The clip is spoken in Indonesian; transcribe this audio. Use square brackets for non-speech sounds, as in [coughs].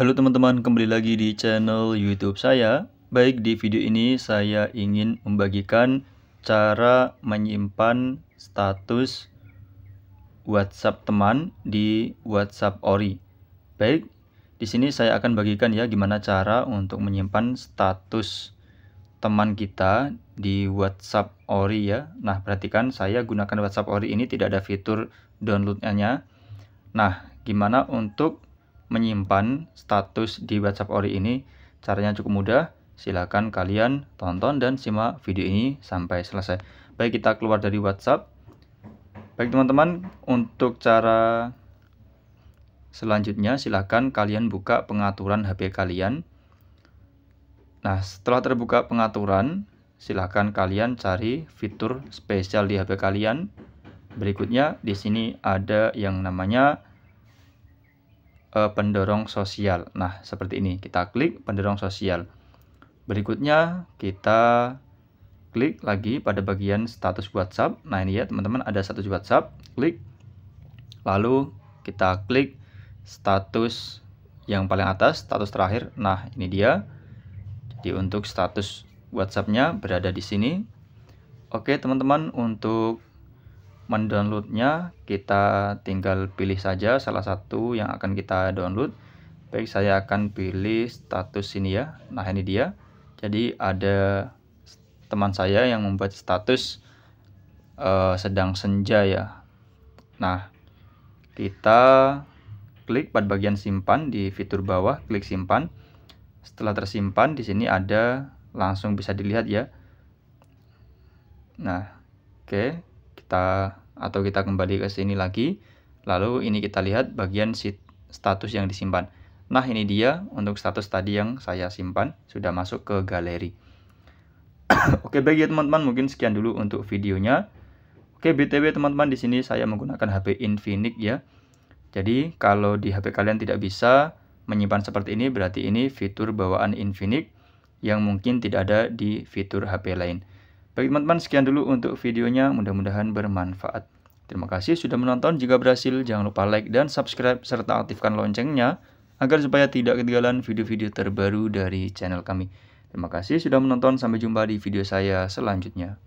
Halo teman-teman, kembali lagi di channel YouTube saya. Baik, di video ini saya ingin membagikan cara menyimpan status WhatsApp teman di WhatsApp Ori. Baik, di sini saya akan bagikan ya gimana cara untuk menyimpan status teman kita di WhatsApp Ori ya. Nah, perhatikan saya gunakan WhatsApp Ori ini tidak ada fitur downloadnya. Nah, gimana untuk menyimpan status di WhatsApp Ori ini. Caranya cukup mudah, silakan kalian tonton dan simak video ini sampai selesai. Baik, kita keluar dari WhatsApp. Baik teman-teman, untuk cara selanjutnya silakan kalian buka pengaturan HP kalian. Nah, setelah terbuka pengaturan, silakan kalian cari fitur spesial di HP kalian. Berikutnya, di sini ada yang namanya uh, pendorong sosial. Nah, seperti ini. Kita klik pendorong sosial. Berikutnya kita klik lagi pada bagian status WhatsApp. Nah, ini ya teman-teman ada status WhatsApp. Klik. Lalu kita klik status yang paling atas, status terakhir. Nah, ini dia. Jadi untuk status WhatsApp-nya berada di sini. Oke, teman-teman, untuk mendownloadnya kita tinggal pilih saja salah satu yang akan kita download baik saya akan pilih status ini ya nah ini dia jadi ada teman saya yang membuat status uh, sedang senja ya nah kita klik pada bagian simpan di fitur bawah klik simpan setelah tersimpan di sini ada langsung bisa dilihat ya nah oke okay kita atau kita kembali ke sini lagi. Lalu ini kita lihat bagian status yang disimpan. Nah ini dia untuk status tadi yang saya simpan sudah masuk ke galeri. [coughs] Oke baik ya teman-teman mungkin sekian dulu untuk videonya. Oke btw teman-teman di sini saya menggunakan HP Infinix ya. Jadi kalau di HP kalian tidak bisa menyimpan seperti ini berarti ini fitur bawaan Infinix yang mungkin tidak ada di fitur HP lain. Baik teman-teman, sekian dulu untuk videonya. Mudah-mudahan bermanfaat. Terima kasih sudah menonton. Jika berhasil, jangan lupa like dan subscribe serta aktifkan loncengnya agar supaya tidak ketinggalan video-video terbaru dari channel kami. Terima kasih sudah menonton. Sampai jumpa di video saya selanjutnya.